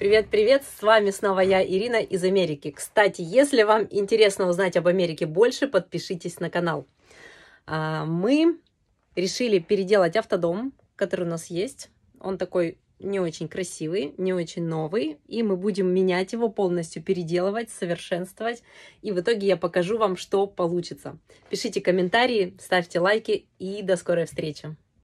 Привет-привет, с вами снова я, Ирина из Америки. Кстати, если вам интересно узнать об Америке больше, подпишитесь на канал. А, мы решили переделать автодом, который у нас есть. Он такой не очень красивый, не очень новый, и мы будем менять его полностью, переделывать, совершенствовать, и в итоге я покажу вам, что получится. Пишите комментарии, ставьте лайки, и до скорой встречи!